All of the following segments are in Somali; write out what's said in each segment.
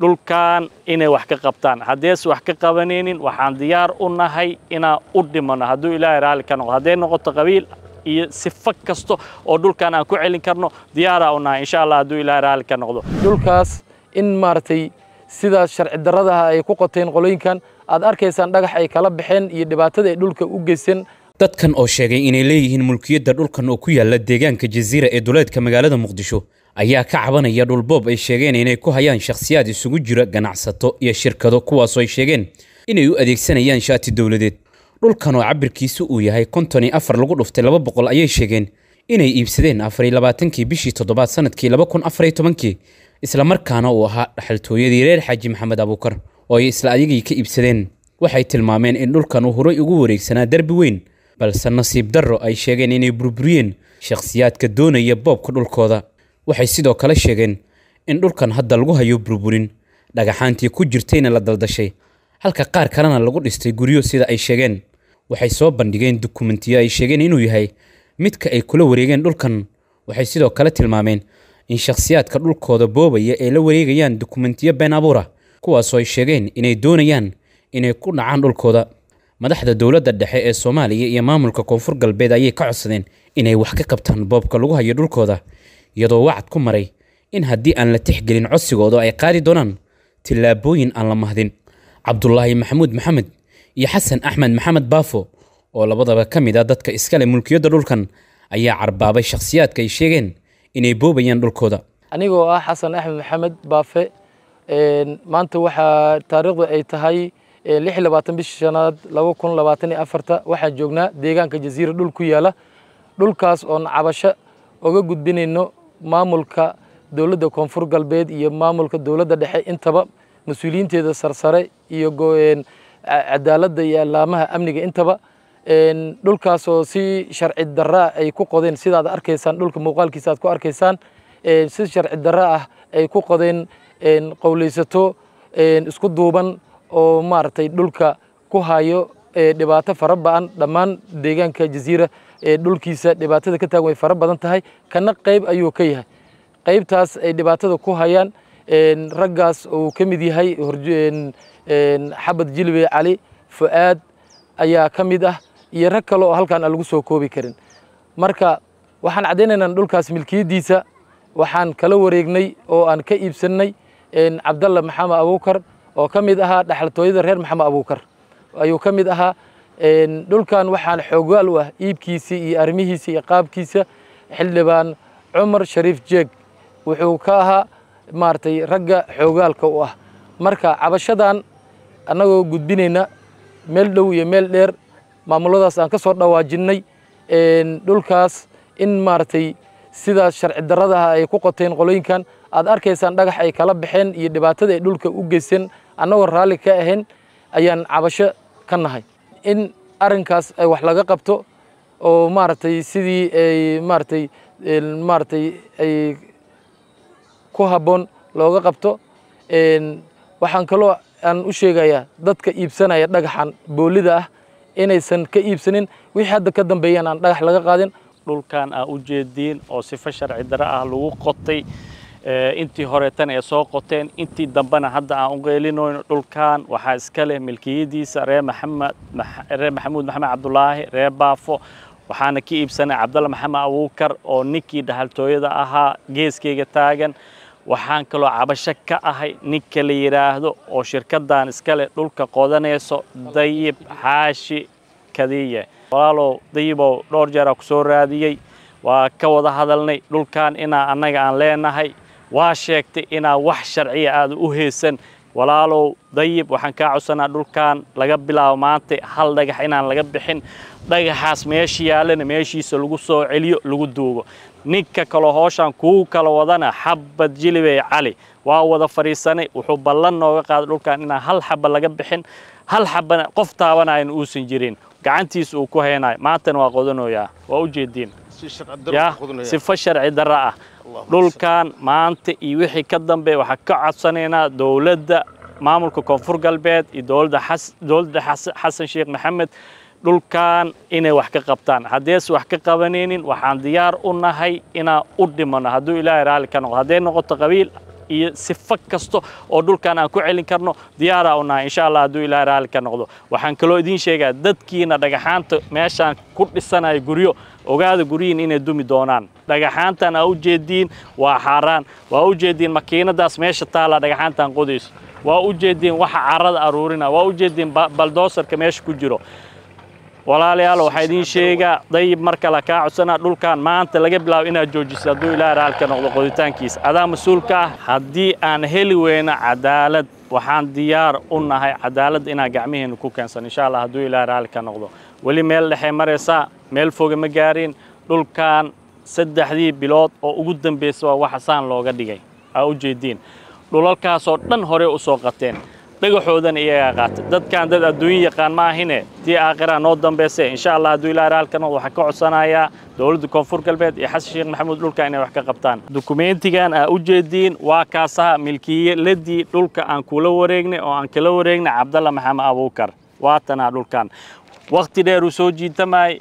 dhulkan inay wax ka qabtaan haddees wax ka qabanaynin waxaan diyaar u nahay inaan u dhimanno hadduu ilaahay raali ka noqdo hadday noqoto qabiil iyo sifo kasta oo dhulkan aan ku celin karno diyaaraa u nahay insha allah hadduu ilaahay raalli ka noqdo dhulkaas in maaragtay sidaas sharci daradaha ay ku qoteen qolooyinkan aad arkaysaan dhagax ay kala baxeen iyo dhibaatada ay dhulka u geysan dadkan oo sheegay inay leeyihiin mulkiyadda dhulkan oo ku yaalla deegaanka jasiira ee duleedka magaalada muqdisho ayaa ka cabanaya dhulboob ay sheegeen inay ku hayaan shakhsiyaad isugu jira ganacsato iyo shirkado kuwaasoo ay sheegeen inay u adeegsanayaan shaati dowladeed dhulkan oo cabirkiisu uu yahay konton iyo afar lagu dhuftay laba boqol ayay sheegeen inay iibsadeen afariyo labaatankii bishii toddobaad sanadkii laba kun afar afariyo tobankii islamarkaana uu ahaa dhaxaltooyadii reer xaaji maxamed abuukar oo ay isla adigii ka iibsadeen waxay tilmaameen in dhulkan uu horay ugu wareegsanaa derbi weyn balse nasiib darro ay sheegeen inay burburiyeen shakhsiyaadka doonaya boobka dhulkooda waxay sidoo kale sheegeen in dhulkan hadda lagu hayo burburin dhagaxaantii ku jirtayna la daldashay halka qaar kalena lagu dhistay guryo sida ay sheegeen waxay soo bandhigeen dukumentiyo ay sheegeen inuu yahay midka ay kula wareegeen dhulkan waxay sidoo kale tilmaameen in shakhsiyaadka dhulkooda boobaya ay la wareegayaan dukumentiyo been abuura kuwaasoo ay sheegeen inay doonayaan inay ku dhacaan dhulkooda madaxda dowladda dhexe ee soomaaliya iyo maamulka koonfur galbeed ayay ka codsadeen inay wax ka qabtaan boobka lagu hayo dhulkooda iyadoo wacad ku maray in haddii aan la tixgelin codsigooda ay qaadi doonaan tillaabooyin aan la mahdin cabdulaahi maxamuud maxamed iyo xasan axmed maxamed baafo oo labadaba ka mid a ah dadka iskale mulkiyadda dhulkan ayaa carbaabay shakhsiyaadka ay sheegeen inay boobayaan dhulkooda anigoo ah xasan axmed maxamed baafe maanta waxaa taariikhdu ay tahay lix labaatan bishii shanaad laba kun labaatan iyo afarta waxaan joognaa deegaanka jasiira dhul ku yaala dhulkaas oon cabasho oga gudbinayno maamulka dowladda koonfur galbeed iyo maamulka dowladda dhexe intaba mas-uuliyiinteeda sarsare iyo cadaaladda iyo allaamaha amniga intaba dhulkaasoo si sharci daraa ay ku qodeen sidaad arkaysaan dhulka muuqaalkiisa aad ku arkaysaan si sharci dara ah ay ku qodeen qowleysato isku duuban oo maaragtay dhulka ku hayo eh, dhibaato fara ba-an dhammaan deegaanka jasiira ee dhulkiisa dhibaatada ka taagan way fara badan tahay kana qayb ayuu ka yahay qaybtaas ay dhibaatada ku hayaan raggaas uu ka mid yahay xabad jilbe cali fu'aad ayaa ka mid ah iyo rag kale oo halkaan aan lagu soo koobi karin marka waxaan caddaynaynaa dhulkaas milkiyaddiisa waxaan kala wareegnay oo aan ka iibsannay cabdalla maxamed abuukar oo ka mid ahaa dhexaltooyada reer maxamed abuukar ayuu ka mid ahaa dhulkan waxaan xoogaal u ah iibkiisa iyo arrimihiisa iyo qaabkiisa xildhibaan cumar shariif jeeg wuxuu ka ahaa maaragtay ragga xoogaalka u ah marka cabashadan annagoo gudbinayna meel dhow iyo meel dheer maamuladaas aan ka soo dhawaajinnay dhulkaas in maaragtay sidaas sharci daradaha ah ay ku qoteen qolooyinkan aad arkaysaan dhagax ay kala baxeen iyo dhibaatada ay dhulka u geysan annagoo raalli ka ahayn ayaan cabasho ka nahay in arinkaas eh, wax laga qabto oo maaragtay sidii ay maaratay eh, maaragtay ay ku habboon looga qabto waxaan kaloo aan u sheegayaa dadka iibsanaya dhagaxan boolida ah inaysan ka iibsanin wixii hadda ka dambeeyaan aan dhagax laga qaadin dhulkan aa u jeediin oo sifa sharci daro ah lagu qotay Eh, intii hore tan ee soo qoteen intii dambena hadda aan u qeelinayno dhulkan waxaa iska leh milkiyadiisa reer maxamed reer maxamuud maxamed cabdulaahi reer baafo waxaana ka iibsanay cabdalla maxamed abuukar oo ninkii dhaxaltooyada ahaa geeskayga taagan waxaan kaloo cabasho ka ahay ninka la yidhaahdo oo shirkaddan iska leh dhulka qodanayso dayib xaashi kadiye walaalow dayibow dhowr jeer aa ku soo raadiyey waa ka wada hadalnay dhulkan inaa annaga aan leenahay waa sheegtay inaa wax sharciya aada u heysan walaalow dayib waxaan kaa codsanaa dhulkan laga bilaabo maanta hal dhagax inaan laga bixin dhagaxaas meesha yaalana meeshiisa lagu soo celiyo lagu duugo ninka kaloo hooshaan kuu kala wadana xabad jilibey cali waa wada fadhiisanay wuxuu ballan nooga qaaday dhulkan inaan hal xaba laga bixin hal xabana qof taabanayan uusan jirin gacantiisa uu ku haynayo maantana waa qodanooyaa waa u jeediin سفة شرع دراء لول كان ما أنت يوحي كدن بي وحكا عصانينا دولد مامولكو كونفور قلبيت دولد, حس دولد حس حسن شيخ محمد لول كان إني وحكا قبطان هديس وحكا قبنينين وحان ديار أنهي إنا أردمنا هدو إلهي رالي كانو هدين نغطة قبيل iyo sifo kasta oo dhulkan aan ku celin karno diyaaraa unahay insha allah hadduu ilaah raali ka noqdo waxaan kaloo idiin sheegaa dadkiina dhagaxaanta meeshaan ku dhisanaya guryo ogaada guryihin inay dumi doonaan dhagaxaantan aa u jeediin waa xaaraan waa u jeediin makiinadaas meesha taalla dhagaxaantan qodayso waa u jeediin waxa carada aruurina waa u jeediin baldoosarka meesha ku jiro walaalayaal waxaa idiin sheegaa dayib marka la kaa codsanaa dhulkan maanta laga bilaabo inaad joojiso hadduu ilaaha raalka noqdo qoditaankiisa adaa mas-uulka ah haddii aan heli weyno cadaalad waxaan diyaar u nahay cadaaladda inaan gacmiheenna ku keensan insha allah hadduu ilaaha raalka noqdo weli meel dhexe maraysaa meel foga ma gaarin dhulkan saddexdii bilood oo ugu dambaysa waa waxasaan looga dhigay aa u jeediin dhulalkaasoo dhan hore u soo qateen بگوییدن ایا قات داد کند داد دویی قان ماهینه تی آخره نودم بسه انشالله دویلار حال کنم و حکم عصانایا دولت کنفرکل بید حسش محمد لول کاین و حکم قبطان دکمینتی کن اوجدین و کاسه ملکی لدی لول کان کلورینگ و آن کلورینگ عبدالله محمد آبوكر و اتنا لول کان وقتی در رسوجی تمای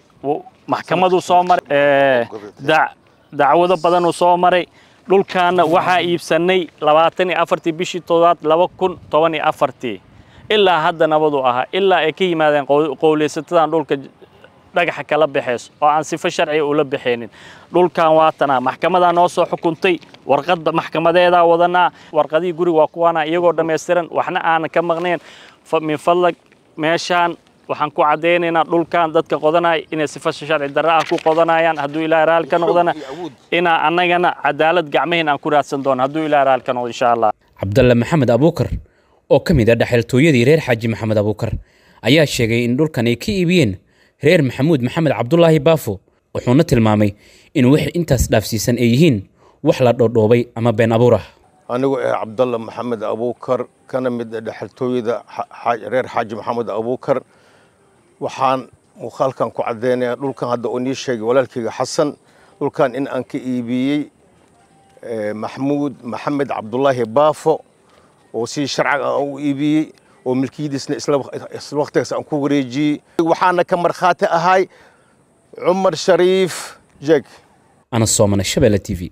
محکمه دو سامر إيه، دع دعوت بدن و سامری dhulkaana waxaa iibsannay labaatan iyo afartii bishii toddobaad laba kun toban iyo afartii ilaa hadda nabadu ahaa ilaa ay ka yimaadeen qowleysatadan dhulka dhagaxa kala baxeys oo aan sifa sharciga ula baxaynin dhulkan waa tanaa maxkamadaa noo soo xukuntay warqadda maxkamadeedaa wadanaa warqadihii guriga waa kuwaana iyagoo dhammaystiran waxna aanan ka maqnayn min fadlag meeshaan waxaan ku cadaynaynaa dhulkan dadka qodanaya inay sifa sharci darro ah ku qodanayaan hadduu ilaa raali ka noqdana inaa annagana cadaalad gacmahiin aan ku raadsan doono hadduu ilaa raali ka noqdo insha allah cabdalle maxamed abuukar oo ka mid ah dhexeltooyadii reer xaaji maxamed abuukar ayaa sheegay in dhulkan ay ka iibiyeen reer maxamuud maxamed cabdulaahi baafo wuxuuna tilmaamay in wixii intaas dhaafsiisan ay yihiin wax la dhoodhoobay ama been abuur ah anigu ee cabdalle maxamed abuukar kana mid ah dhexeltooyada reer xaaji maxamed abuukar waxaan muuqaalkan ku caddeynayaa dhulkan hadda oo nii sheegay walaalkayga xasan dhulkan in aan ka iibiyey eh, maxmuud maxamed cabdulaahi baafo oo si sharcaga aan ah u iibiyey oo milkiyadiisna isla wakhtigaas aan ku wareejiyey waxaana ka markhaati ahay cumar shariif jeeg ana soomane shabelle t v